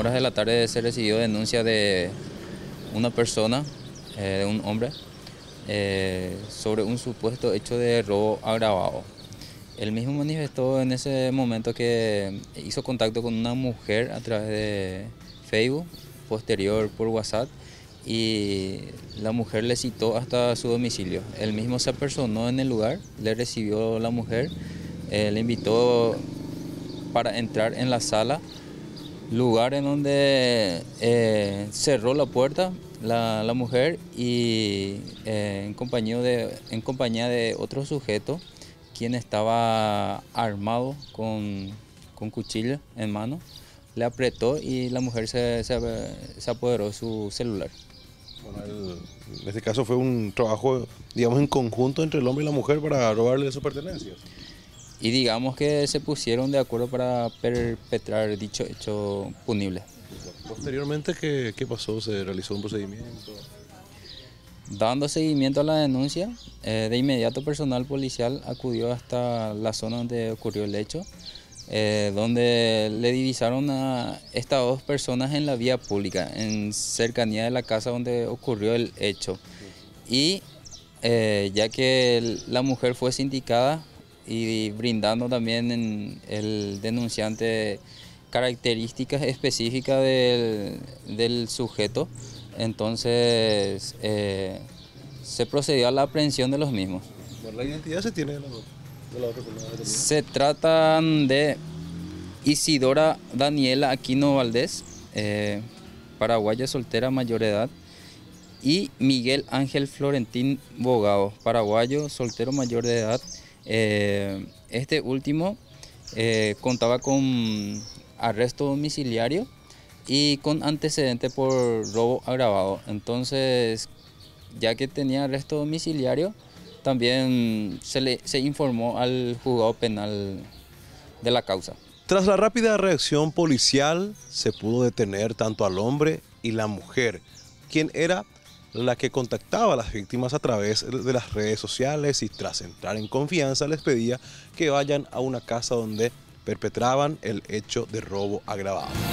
horas de la tarde se recibió denuncia de una persona, eh, de un hombre, eh, sobre un supuesto hecho de robo agravado. El mismo manifestó en ese momento que hizo contacto con una mujer a través de Facebook, posterior por WhatsApp, y la mujer le citó hasta su domicilio. El mismo se apersonó en el lugar, le recibió la mujer, eh, le invitó para entrar en la sala lugar en donde eh, cerró la puerta la, mujer y eh, en, compañía de, en compañía de otro sujeto quien estaba armado con, con cuchillo en mano, le apretó y la mujer se, apoderó de su celular. en este caso fue un trabajo, digamos, en conjunto entre el hombre y la mujer para robarle sus pertenencias y digamos que se pusieron de acuerdo para perpetrar dicho hecho punible. Posteriormente, ¿qué, pasó? ¿Se realizó un procedimiento? Dando seguimiento a la denuncia, eh, de inmediato personal policial acudió hasta la zona donde ocurrió el hecho, eh, donde le divisaron a estas dos personas en la vía pública, en cercanía de la casa donde ocurrió el hecho. Y eh, ya que la mujer fue sindicada y brindando también en el denunciante características específicas del, del sujeto. Entonces eh, se procedió a la aprehensión de los mismos. ¿La identidad se tiene de la, Se tratan de Isidora Daniela Aquino Valdés, ...paraguayo eh, paraguaya soltera mayor de edad, y Miguel Ángel Florentín Bogao, paraguayo soltero mayor de edad. Eh, este último eh, contaba con arresto domiciliario y con antecedente por robo agravado. Entonces, ya que tenía arresto domiciliario, también se, le, se informó al juzgado penal de la causa. Tras la rápida reacción policial, se pudo detener tanto al hombre y la mujer, quien era la que contactaba a las víctimas a través de las redes sociales y tras entrar en confianza les pedía que vayan a una casa donde perpetraban el hecho de robo agravado.